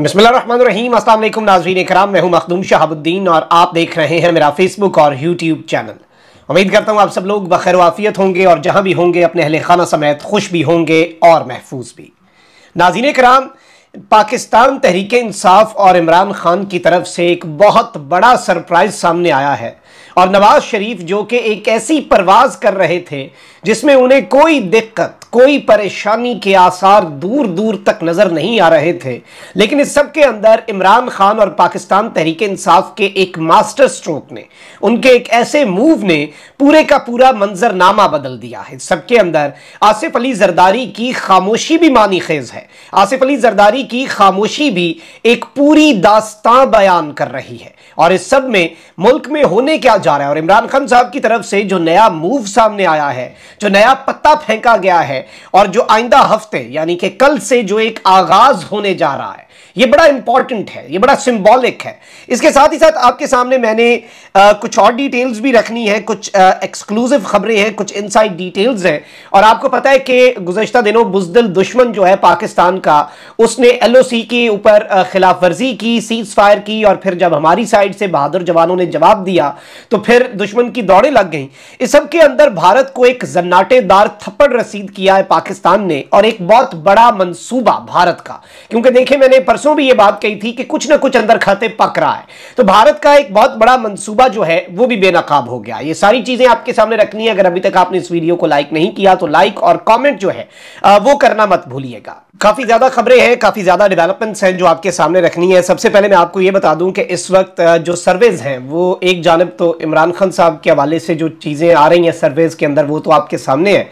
बिस्मिल्लाम असल नाजरीन कराम मैं हूं मखदूम शहाबुद्दीन और आप देख रहे हैं मेरा फेसबुक और यूट्यूब चैनल उम्मीद करता हूं आप सब लोग बखैर वाफियत होंगे और जहां भी होंगे अपने अहल खाना समेत खुश भी होंगे और महफूज भी नाजीन कराम पाकिस्तान तहरीक इंसाफ और इमरान खान की तरफ से एक बहुत बड़ा सरप्राइज सामने आया है और नवाज शरीफ जो कि एक ऐसी परवाज कर रहे थे जिसमें उन्हें कोई दिक्कत कोई परेशानी के आसार दूर दूर तक नज़र नहीं आ रहे थे लेकिन इस सब के अंदर इमरान खान और पाकिस्तान तहरीक इंसाफ के एक मास्टर स्ट्रोक ने उनके एक ऐसे मूव ने पूरे का पूरा मंजरनामा बदल दिया है सबके अंदर आसिफ अली जरदारी की खामोशी भी मानी खेज है आसिफ अली जरदारी की खामोशी भी एक पूरी दास्तां बयान कर रही है और इस सब में मुल्क में होने क्या जा रहा है और इमरान खान साहब की तरफ से जो नया मूव सामने आया है जो नया पत्ता फेंका गया है और जो आइंदा हफ्ते यानी कि कल से जो एक आगाज होने जा रहा है ये बड़ा इंपॉर्टेंट है ये बड़ा सिंबॉलिक है इसके साथ ही साथ आपके सामने मैंने आ, कुछ और डिटेल्स भी रखनी है कुछ एक्सक्लूसिव खबरें हैं कुछ इनसाइड डिटेल्स हैं और आपको पता है कि गुजशत दिनों बुजदिल दुश्मन जो है पाकिस्तान का उसने एल के ऊपर खिलाफ वर्जी की सीज फायर की और फिर जब हमारी साइड से बहादुर जवानों ने जवाब दिया तो फिर दुश्मन की दौड़ें लग गई इस सब के अंदर भारत को एक जन्नाटेदार थप्पड़ रसीद किया है पाकिस्तान ने और एक बहुत बड़ा मनसूबा भारत का क्योंकि देखिए मैंने परसों परसों भी ये बात कही थी कि कुछ ना कुछ अंदर खाते पक रहा है तो भारत का एक बहुत बड़ा मंसूबा जो है वो भी बेनकाब हो गया ये सारी चीजें आपके सामने रखनी है अगर अभी तक आपने इस वीडियो को लाइक नहीं किया तो लाइक और कॉमेंट जो है वो करना मत भूलिएगा काफी ज्यादा खबरें हैं काफी ज्यादा डेवलपमेंट्स हैं जो आपके सामने रखनी है सबसे पहले मैं आपको ये बता दूं कि इस वक्त जो सर्वेज हैं वो एक जानब तो इमरान खान साहब के हवाले से जो चीज़ें आ रही हैं सर्वेज के अंदर वो तो आपके सामने है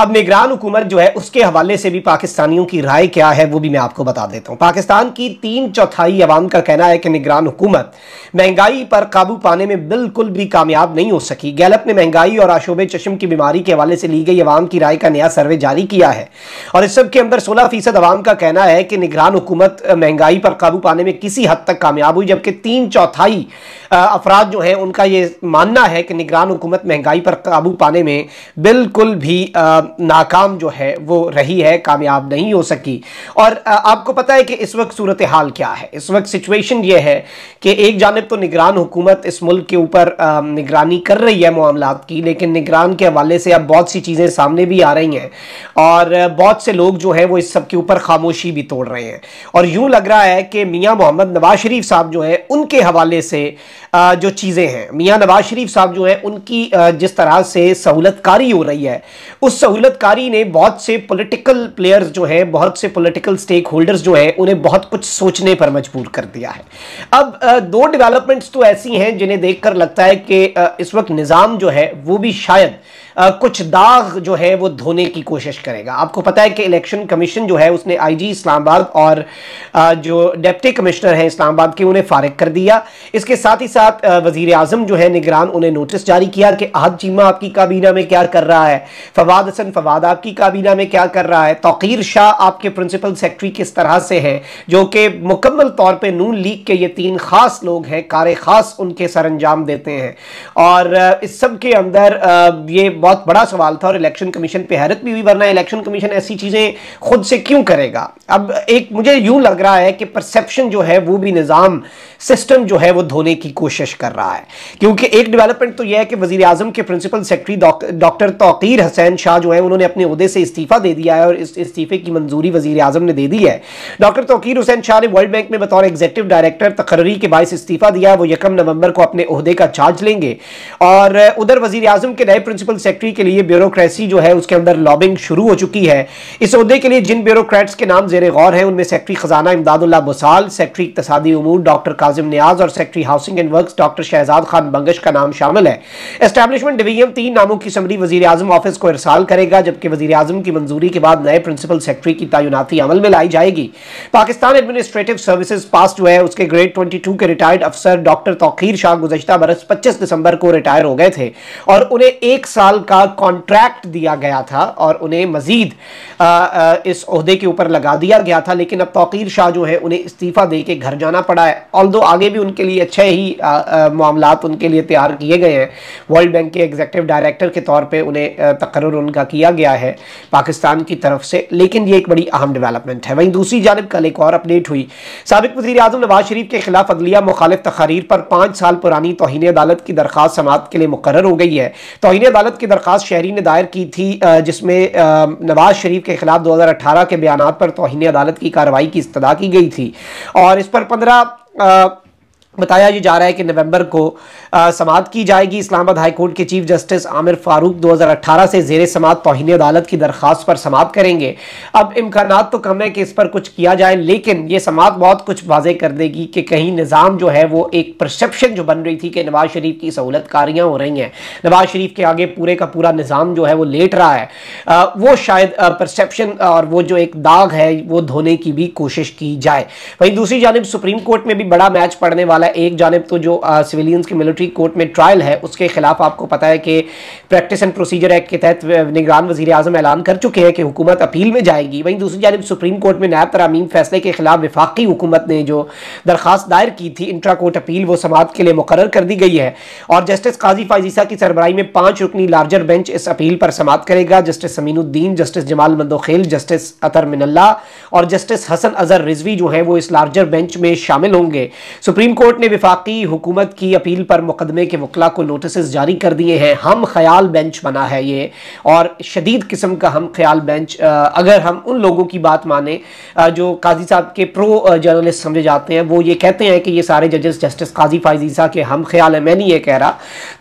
अब निगरान हुकूमत जो है उसके हवाले से भी पाकिस्तानियों की राय क्या है वो भी मैं आपको बता देता हूँ पाकिस्तान की तीन चौथाई आवाम का कहना है कि निगरान हुकूमत महंगाई पर काबू पाने में बिल्कुल भी कामयाब नहीं हो सकी गैलप ने महंगाई और आशोबे चशम की बीमारी के हवाले से ली गई आवाम की राय का नया सर्वे जारी किया है और इस सब के अंदर सोलह फीसद आवाम का कहना है कि निगरान हुकूमत महंगाई पर काबू पाने में किसी हद तक कामयाब हुई जबकि तीन चौथाई अफराद जो हैं उनका ये मानना है कि निगरान हुकूमत महंगाई पर काबू पाने में बिल्कुल भी नाकाम जो है वो रही है कामयाब नहीं हो सकी और आपको पता है कि इस वक्त सूरत हाल क्या है इस वक्त सिचुएशन ये है कि एक जानब तो निगरान हुकूमत इस मुल्क के ऊपर निगरानी कर रही है मामला की लेकिन निगरान के हवाले से अब बहुत सी चीज़ें सामने भी आ रही हैं और बहुत से लोग जो हैं वो इस सब के ऊपर खामोशी भी तोड़ रहे हैं और यूं लग रहा है कि मियाँ मोहम्मद नवाज शरीफ साहब जो हैं उनके हवाले से जो चीज़ें हैं मियाँ नवाज शरीफ साहब जो हैं उनकी जिस तरह से सहूलतकारी हो रही है उस सहूलतकारी ने बहुत से पोलिटिकल प्लेयर्स जो हैं बहुत से पोलिटिकल स्टेक होल्डर्स जो हैं उन्हें बहुत कुछ सोचने पर मजबूर कर दिया है अब दो डेवलपमेंट्स तो ऐसी हैं जिन्हें देख लगता है कि इस वक्त निज़ाम जो है वो भी शायद आ, कुछ दाग जो है वो धोने की कोशिश करेगा आपको पता है कि इलेक्शन कमीशन जो है उसने आईजी इस्लामाबाद और आ, जो डेप्टी कमिश्नर हैं इस्लामाबाद के उन्हें फारग कर दिया इसके साथ ही साथ वजीर अजम जो है निगरान उन्हें नोटिस जारी किया कि अहद चीमा आपकी काबीना में क्या कर रहा है फवाद हसन फवाद आपकी काबीना में क्या कर रहा है तोकीर शाह आपके प्रिंसिपल सेक्रेटरी किस तरह से है जो कि मुकम्मल तौर पर नून लीग के ये तीन खास लोग हैं कार खास उनके सर अंजाम देते हैं और इस सब के अंदर ये बहुत बड़ा सवाल था और इलेक्शन कमीशन पे हैरत भी हुई वरना इलेक्शन कमीशन ऐसी चीज़ें खुद से क्यों करेगा अब एक मुझे यूं लग रहा है कि परसेप्शन जो है वो भी निज़ाम सिस्टम जो है वो धोने की कोशिश कर रहा है क्योंकि एक डेवलपमेंट तो यह है कि वजी अजम के principal secretary doctor Tauqir Hussain Shah जो है उन्होंने अपने अहदे से इस्तीफ़ा दे दिया है और इस इस्तीफे की मंजूरी वजी अजम ने दे दी है डॉक्टर तोकीर हुसैन शाह ने वर्ल्ड बैंक में बतौर एग्जीक्यूटिव डायरेक्टर तकर्री के बायस इस्तीफ़ा दिया वो यकम नवंबर को अपने अहदे का चार्ज लेंगे और उधर वजी अजम के नए प्रिंसिपल सेक्रेटरी के लिए ब्यूरोक्रेसी जो है उसके अंदर लॉबिंग शुरू हो चुकी है इस अहदे के लिए जिन ब्यूरोक्रेट्स के नाम जेर गौर हैं उनमें सेक्रेटरी खजाना इमदादुल्ला बसाल सेक्रेटरी इकतदी उमूर डॉक्टर काजिम न्याज और secretary housing and work doctor Shahzad Khan Bangash का नाम शामिल है एस्टेब्लिशमेंट डिवीजन तीन नामों की समरी वजी अजम ऑफिस को इरसाल करेगा जबकि वजी अजम की मंजूरी के बाद नए प्रिंसिपल सेक्रेटरी की तैनाती अमल में लाई जाएगी पाकिस्तान एडमिनिस्ट्रेटिव सर्विस पास जो है उसके ग्रेड ट्वेंटी टू के रिटायर्ड अफसर डॉक्टर तोखीर शाह गुजशत बरस पच्चीस दिसंबर को रिटायर हो गए थे और उन्हें एक साल का कॉन्ट्रैक्ट दिया गया था और उन्हें मजीद इस अहदे के ऊपर लगा दिया गया था लेकिन अब तोकीर शाह जो है उन्हें इस्तीफ़ा दे के घर जाना पड़ा है ऑल आगे भी उनके लिए अच्छे ही मामला उनके लिए तैयार किए गए हैं वर्ल्ड बैंक के एग्जेक्टिव डायरेक्टर के तौर पर उन्हें तकर उनका किया गया है पाकिस्तान की तरफ से लेकिन ये एक बड़ी अहम डेवलपमेंट है वहीं दूसरी जानब कल एक और अपडेट हुई सबक वजी अजम नवाज शरीफ के खिलाफ अदलिया मुखालिफ तकारीर पर पाँच साल पुरानी तोहनी अदालत की दरख्वास्त समाप्त के लिए मुकर हो गई है तोहनी अदालत की दरख्वास्त शहरी ने दायर की थी जिसमें नवाज शरीफ के खिलाफ 2018 के बयान पर तोहनी अदालत की कार्रवाई की इस्तः की गई थी और इस पर पंद्रह बताया ये जा रहा है कि नवंबर को समाप्त की जाएगी इस्लामाबाद हाई कोर्ट के चीफ जस्टिस आमिर फारूक 2018 से जेर समात तोहनी अदालत की दरख्वास्त पर समाप्त करेंगे अब इम्कान तो कम है कि इस पर कुछ किया जाए लेकिन ये समात बहुत कुछ वाजह कर देगी कि कहीं निज़ाम जो है वो एक परसेप्शन जो बन रही थी कि नवाज शरीफ की सहूलत कारियाँ हो रही हैं नवाज शरीफ के आगे पूरे का पूरा निज़ाम जो है वो लेट रहा है वो शायद परसेप्शन और वो जो एक दाग है वो धोने की भी कोशिश की जाए वहीं दूसरी जानब सुप्रीम कोर्ट में भी बड़ा मैच पड़ने वाला वाला है एक जानब तो जो सिविलियंस की मिलिट्री कोर्ट में ट्रायल है उसके खिलाफ आपको पता है कि प्रैक्टिस एंड प्रोसीजर एक्ट के तहत निगरान वजीर अजम ऐलान कर चुके हैं कि हुकूमत अपील में जाएगी वहीं दूसरी जानब सुप्रीम कोर्ट में नायब तरामीम फैसले के खिलाफ विफाकी हुकूमत ने जो दरख्वास्त दायर की थी इंट्रा कोर्ट अपील वो समात के लिए मुकर कर दी गई है और जस्टिस काजी फाजीसा की सरबराई में पांच रुकनी लार्जर बेंच इस अपील पर समाप्त करेगा justice Saminuddin justice Jamal Mandokhail justice Athar Minallah और जस्टिस हसन अजहर रिजवी जो है वो इस लार्जर बेंच में शामिल होंगे सुप्रीम कोर्ट कोर्ट ने विफाकी हुकूमत की अपील पर मुकदमे के वकला को नोटिस जारी कर दिए हैं हम ख्याल बेंच बना है ये और शदीद किस्म का हम ख्याल बेंच अगर हम उन लोगों की बात माने जो काजी साहब के प्रो जर्नलिस्ट समझे जाते हैं वो ये कहते हैं कि ये सारे जजेस जस्टिस काजी फाइजीसा के हम ख्याल है मैं नहीं ये कह रहा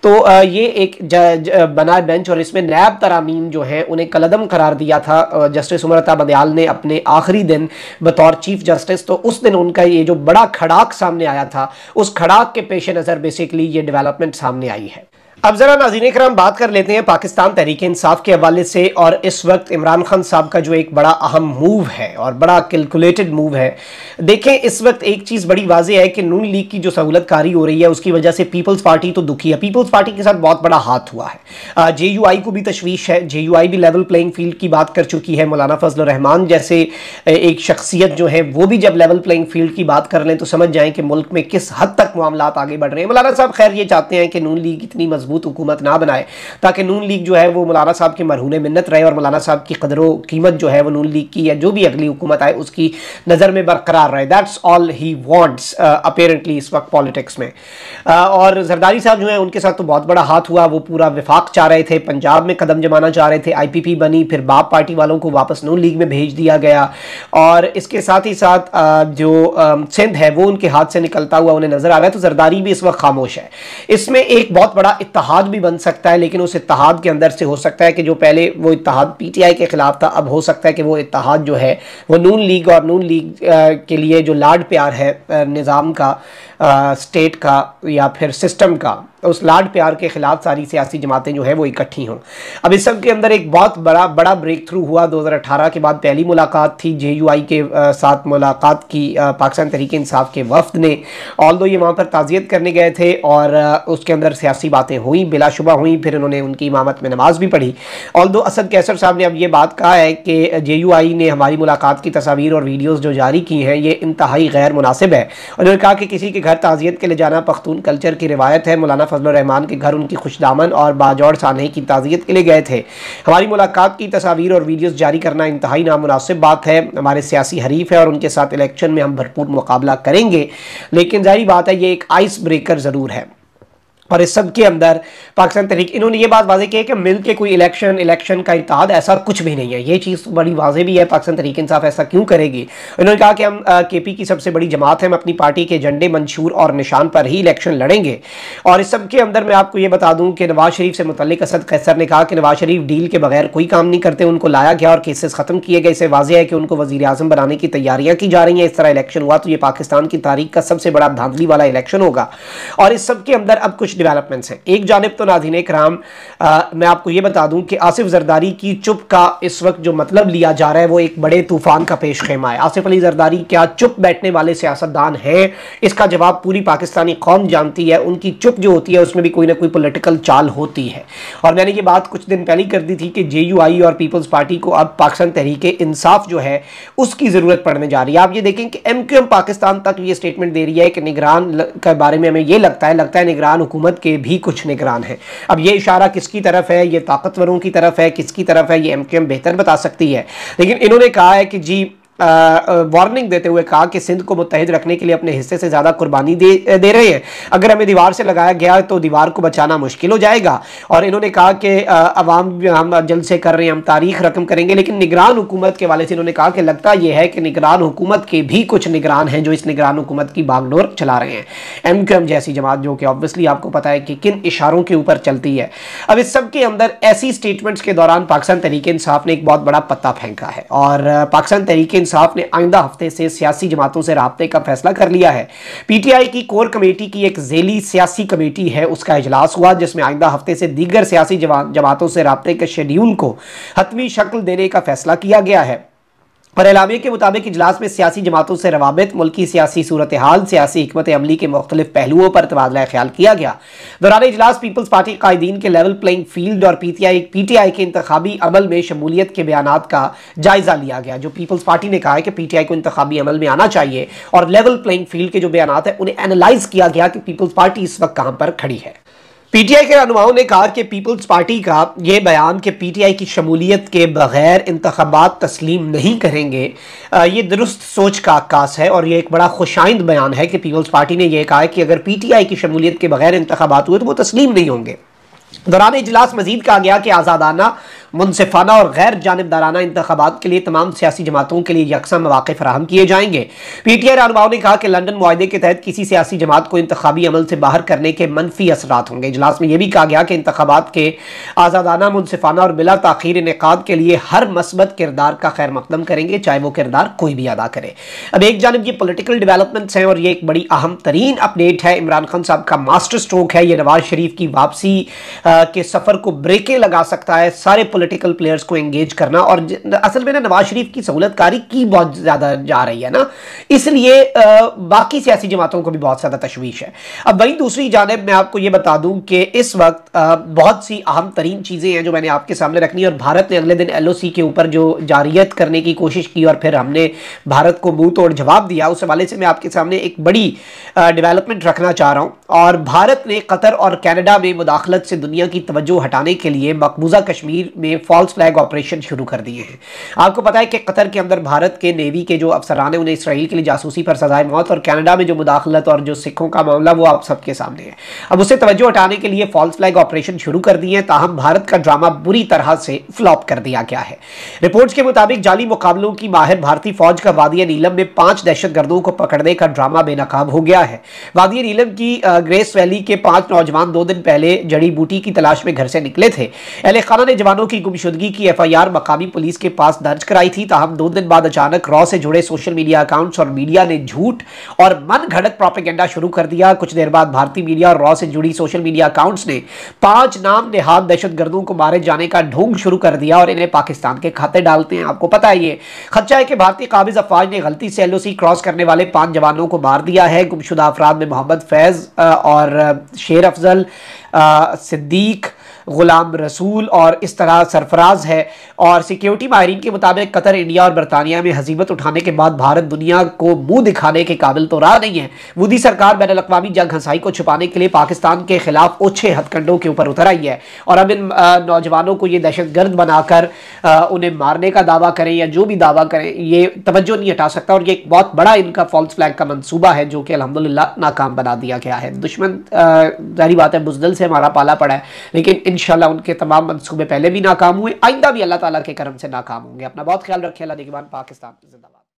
तो ये एक जज बना बेंच और इसमें नैब तरामीम जो है उन्हें कलदम करार दिया था जस्टिस उमरता बदयाल ने अपने आखिरी दिन बतौर चीफ जस्टिस तो उस दिन उनका ये जो बड़ा खड़ाक सामने आया था उस खड़ाक के पेश नज़र बेसिकली ये डेवलपमेंट सामने आई है अब जरा नाजीन कराम बात कर लेते हैं पाकिस्तान तहरीक इंसाफ के हवाले से और इस वक्त इमरान खान साहब का जो एक बड़ा अहम मूव है और बड़ा कैलकुलेटेड मूव है देखें इस वक्त एक चीज़ बड़ी वाजह है कि नून लीग की जो सहूलत कारी हो रही है उसकी वजह से पीपल्स पार्टी तो दुखी है पीपल्स पार्टी के साथ बहुत बड़ा हाथ हुआ है जे यू आई को भी तशवीश है जे यू आई भी लेवल प्लेइंग फील्ड की बात कर चुकी है मौलाना फजल रहमान जैसे एक शख्सियत जो है वो भी जब लेवल प्लेइंग फील्ड की बात कर लें तो समझ जाएँ कि मुल्क में किस हद तक मामला आगे बढ़ रहे हैं मौलाना साहब खैर ये चाहते हैं कि नून लीग इतनी मजबूत मजबूत हुकूमत ना बनाए ताकि नून लीग जो है वो मौलाना साहब के मरहून मन्नत रहे और मौलाना साहब की कदर कीमत जो है वो नून लीग की या जो भी अगली हुकूमत आए उसकी नज़र में बरकरार रहे that's all he wants apparently इस वक्त पॉलिटिक्स में uh, और जरदारी साहब जो है उनके साथ तो बहुत बड़ा हाथ हुआ वो पूरा विफाक चाह रहे थे पंजाब में कदम जमाना चाह रहे थे आईपीपी बनी फिर बाप पार्टी वालों को वापस नून लीग में भेज दिया गया और इसके साथ ही साथ uh, जो um, सिंध है वो उनके हाथ से निकलता हुआ उन्हें नजर आ रहा है तो जरदारी भी इस वक्त खामोश है इसमें एक बहुत बड़ा इत्ता इतिहाद भी बन सकता है लेकिन उस इतिहाद के अंदर से हो सकता है कि जो पहले वो इतिहाद पीटीआई के खिलाफ था अब हो सकता है कि वो इतिहाद जो है वो नून लीग और नून लीग के लिए जो लाड प्यार है निज़ाम का स्टेट का या फिर सिस्टम का तो उस लाड प्यार के खिलाफ सारी सियासी जमातें जो है वो इकट्ठी हों अब इस सब के अंदर एक बहुत बड़ा बड़ा ब्रेक थ्रू हुआ 2018 के बाद पहली मुलाकात थी जे यू आई के आ, साथ मुलाकात की पाकिस्तान तहरीक इंसाफ के वफद ने ऑल दो ये वहाँ पर ताज़ियत करने गए थे और आ, उसके अंदर सियासी बातें हुई बिलाशुबा हुई फिर उन्होंने उनकी इमामत में नमाज भी पढ़ी ऑल दो असद कैसर साहब ने अब ये बात कहा है कि जे यू आई ने हमारी मुलाकात की तस्वीर और वीडियोज़ जो जारी की हैं ये इंतहाई गैर मुनासिब है उन्होंने कहा कि किसी के घर घर ताज़ियत के ले जाना पख्तून कल्चर की रिवायत है मौलाना फजल रहमान के घर उनकी खुशदामन और बाजौड़ सानहे की ताज़ियत के लिए गए थे हमारी मुलाकात की तस्वीर और वीडियोज़ जारी करना इंतहाई नामनासिब बात है हमारे सियासी हरीफ है और उनके साथ इलेक्शन में हम भरपूर मुकाबला करेंगे लेकिन जारी बात है ये एक आइस ब्रेकर ज़रूर है और इस सब के अंदर पाकिस्तान तहरीक इन्होंने ये बात वाजे की है कि मिल के कोई इलेक्शन इलेक्शन का इतिहाद ऐसा कुछ भी नहीं है ये चीज़ बड़ी वाजे भी है पाकिस्तान तहरीक इंसाफ ऐसा क्यों करेगी इन्होंने कहा कि हम के पी की सबसे बड़ी जमात है हम अपनी पार्टी के एजेंडे मंशूर और निशान पर ही इलेक्शन लड़ेंगे और इस सब के अंदर मैं आपको ये बता दूँ कि नवाज शरीफ से मुतल असद कैसर ने कहा कि नवाज शरीफ डील के बगैर कोई काम नहीं करते उनको लाया गया और केसेस ख़त्म किए गए इसे वाजह है कि उनको वजी अजम बनाने की तैयारियाँ की जा रही हैं इस तरह इलेक्शन हुआ तो ये पाकिस्तान की तारीख का सबसे बड़ा धांधली वाला इलेक्शन होगा और इस सब के अंदर अब कुछ डेवलपमेंट्स हैं एक जानब तो नाजीन कराम मैं आपको ये बता दूं कि आसिफ जरदारी की चुप का इस वक्त जो मतलब लिया जा रहा है वो एक बड़े तूफान का पेश खेमा है आसिफ अली जरदारी क्या चुप बैठने वाले सियासतदान हैं इसका जवाब पूरी पाकिस्तानी कौम जानती है उनकी चुप जो होती है उसमें भी कोई ना कोई पोलिटिकल चाल होती है और मैंने ये बात कुछ दिन पहले कर दी थी कि जे और पीपल्स पार्टी को अब पाकिस्तान तहरीक इंसाफ जो है उसकी ज़रूरत पड़ने जा रही है आप ये देखें कि एम पाकिस्तान तक ये स्टेटमेंट दे रही है कि निगरान के बारे में हमें ये लगता है लगता है निगरान हुकूमत हुकूमत के भी कुछ निगरान हैं अब ये इशारा किसकी तरफ है ये ताकतवरों की तरफ है किसकी तरफ है ये एम बेहतर बता सकती है लेकिन इन्होंने कहा है कि जी वार्निंग देते हुए कहा कि सिंध को मुतहद रखने के लिए अपने हिस्से से ज़्यादा कुर्बानी दे दे रहे हैं अगर हमें दीवार से लगाया गया तो दीवार को बचाना मुश्किल हो जाएगा और इन्होंने कहा कि अवाम हम जल्द से कर रहे हैं हम तारीख रकम करेंगे लेकिन निगरान हुकूमत के वाले से इन्होंने कहा कि लगता यह है कि निगरान हुकूमत के भी कुछ निगरान हैं जो इस निगरान हुकूमत की बागडोर चला रहे हैं एम क्यू एम जैसी जमात जो कि ऑब्वियसली आपको पता है कि किन इशारों के ऊपर चलती है अब इस सब के अंदर ऐसी स्टेटमेंट्स के दौरान पाकिस्तान तरीके इंसाफ ने एक बहुत बड़ा पत्ता फेंका है और पाकिस्तान तरीके इंसाफ ने आइंदा हफ्ते से सियासी जमातों से रबते का फैसला कर लिया है पीटीआई की कोर कमेटी की एक जेली सियासी कमेटी है उसका अजलास हुआ जिसमें आइंदा हफ्ते से दीगर सियासी जमातों से रबते के शेड्यूल को हतमी शक्ल देने का फैसला किया गया है बरेलवे के मुताबिक इजलास में सियासी जमातों से रवाबित मुल्की सियासी सूरत हाल सियासी हमत अमली के मुख्तलिफ पहलुओं पर तबादला ख्याल किया गया दौरान इजलास पीपल्स पार्टी कायदीन के लेवल प्लेइंग फील्ड और P T I P T I के इंतबी अमल में शमूलियत के बयान का जायजा लिया गया जो पीपल्स पार्टी ने कहा है कि पी टी आई को इंतबी अमल में आना चाहिए और लेवल प्लेइंग फील्ड के जो बयान है उन्हें एनालाइज किया गया कि पीपल्स पार्टी इस वक्त कहाँ पर खड़ी है पीटीआई के रहनुमाओं ने कहा कि पीपल्स पार्टी का ये बयान कि पीटीआई की शमूलियत के बगैर इंतबात तस्लीम नहीं करेंगे ये दुरुस्त सोच का अक्कास है और ये एक बड़ा खुशाइंद बयान है कि पीपल्स पार्टी ने यह कहा है कि अगर पीटीआई की शमूलियत के बगैर इंतबात हुए तो वो तस्लीम नहीं होंगे दौरान इजलास मजीद कहा गया कि आज़ादाना मुनफाना और गैर जानबदाराना इंतबात के लिए तमाम सियासी जमातों के लिए यकसा मौाक फराहम किए जाएंगे पी टी आई रहनुमाओं ने कहा कि लंडन माहे के तहत किसी सियासी जमात को इंतबी अमल से बाहर करने के मनफी असर होंगे इजलास में यह भी कहा गया कि इंतबात के आज़ादाना मुनफाना और बिला तखीर इनका के लिए हर मस्बत किरदार का खैर मकदम करेंगे चाहे वो किरदार कोई भी अदा करे अब एक जानब ये पोलिटिकल डेवलपमेंट्स हैं और ये एक बड़ी अहम तरीन अपडेट है इमरान खान साहब का मास्टर स्ट्रोक है ये नवाज शरीफ की वापसी के सफ़र को ब्रेकें लगा सकता है सारे पॉलिटिकल प्लेयर्स को एंगेज करना और असल में ना नवाज शरीफ की सहूलतकारी की बहुत ज़्यादा जा रही है ना इसलिए बाकी सियासी जमातों को भी बहुत ज़्यादा तशवीश है अब वही दूसरी जानब मैं आपको यह बता दूं कि इस वक्त बहुत सी अहम तरीन चीज़ें हैं जो मैंने आपके सामने रखनी और भारत ने अगले दिन एल के ऊपर जो जारियत करने की कोशिश की और फिर हमने भारत को मुंह तोड़ जवाब दिया उस हवाले से मैं आपके सामने एक बड़ी डेवलपमेंट रखना चाह रहा हूं और भारत ने कतर और कैनेडा में मुदाखलत से दुनिया की तवज्जो हटाने के लिए मकबूजा कश्मीर में ये फॉल्स फ्लैग ऑपरेशन शुरू कर दिए हैं आपको पता है कि कतर के अंदर भारत के नेवी के जो अफसरान हैं उन्हें इसराइल के लिए जासूसी पर सजाए मौत और कनाडा में जो मुदाखलत और जो सिखों का मामला वो आप सबके सामने है अब उसे तवज्जो हटाने के लिए फॉल्स फ्लैग ऑपरेशन शुरू कर दिए हैं ताहम भारत का ड्रामा बुरी तरह से फ्लॉप कर दिया गया है रिपोर्ट्स के मुताबिक जाली मुकाबलों की माहिर भारतीय फौज का वादिया नीलम में पांच दहशतगर्दों को पकड़ने का ड्रामा बेनकाब हो गया है वादिया नीलम की ग्रेस वैली के पांच नौजवान दो दिन पहले जड़ी बूटी की तलाश में घर से निकले थे अहले खाना ने जवानों की की गुमशुदगी की एफआईआर मकामी पुलिस के पास दर्ज कराई थी ताहम दो दिन बाद अचानक रॉ से जुड़े सोशल मीडिया अकाउंट्स और मीडिया ने झूठ और मन घड़क प्रॉपिकेंडा शुरू कर दिया कुछ देर बाद भारतीय मीडिया और रॉ से जुड़ी सोशल मीडिया अकाउंट्स ने पांच नाम नेहाद दहशतगर्दों को मारे जाने का ढोंग शुरू कर दिया और इन्हें पाकिस्तान के खाते डालते हैं आपको पता है ये खदशा है कि भारतीय काबिज अफवाज ने गलती से एलओसी क्रॉस करने वाले पांच जवानों को मार दिया है गुमशुदा अफराद में मोहम्मद फैज और शेर अफजल सिद्दीक गुलाम रसूल और इस तरह सरफराज है और सिक्योरिटी माहरीन के मुताबिक कतर इंडिया और बरतानिया में हजीमत उठाने के बाद भारत दुनिया को मुंह दिखाने के काबिल तो रहा नहीं है मोदी सरकार बैन अवी जंग हंसाई को छुपाने के लिए पाकिस्तान के खिलाफ ओछे हथकंडों के ऊपर उतर आई है और अब इन नौजवानों को ये दहशत गर्द बनाकर उन्हें मारने का दावा करें या जो भी दावा करें ये तवज्जो नहीं हटा सकता और ये एक बहुत बड़ा इनका फॉल्स फ्लैग का मनसूबा है जो कि अलहमदिल्ला नाकाम बना दिया गया है दुश्मन जारी बात है बुजदल से हमारा पाला पड़ा है लेकिन इन इनशाला उनके तमाम मनसूबे पहले भी नाकाम हुए आइंदा भी अल्लाह ताला के करम से नाकाम होंगे अपना बहुत ख्याल रखें अल्लाह पाकिस्तान जिंदाबाद